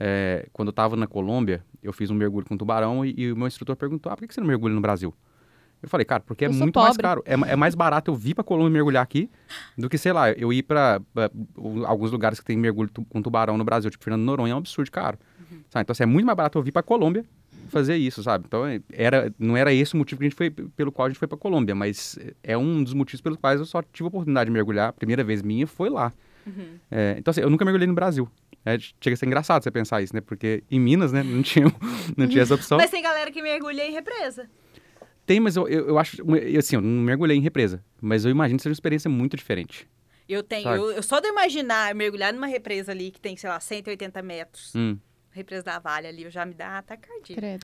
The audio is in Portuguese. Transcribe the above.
é, quando eu estava na Colômbia, eu fiz um mergulho com tubarão e, e o meu instrutor perguntou: ah, por que você não mergulha no Brasil? Eu falei, cara, porque é eu é muito pobre. mais caro. É, é, mais barato eu vir pra Colômbia mergulhar aqui do que, sei lá, eu ir para alguns lugares que tem mergulho tu, com tubarão no Brasil. Tipo, Fernando Noronha é um absurdo caro. Uhum. Sabe? Então, assim, é muito mais barato eu vir pra Colômbia fazer isso, sabe? Então, é, era, não era esse o motivo que a gente foi, pelo qual a gente foi pra Colômbia, mas é um dos motivos pelos quais eu só tive a oportunidade de mergulhar. A primeira vez minha foi lá. Uhum. É, então, assim, eu nunca mergulhei no Brasil. É, chega a ser engraçado você pensar isso, né? Porque em Minas, né, não tinha, não tinha essa opção. mas tem galera que mergulha em represa. Tem, mas eu, eu, eu acho. Assim, eu não mergulhei em represa, mas eu imagino que seja uma experiência muito diferente. Eu tenho. Eu, eu, só de imaginar mergulhar numa represa ali que tem, sei lá, 180 metros. Hum. Represa da Valha ali, eu já me dá atacardia.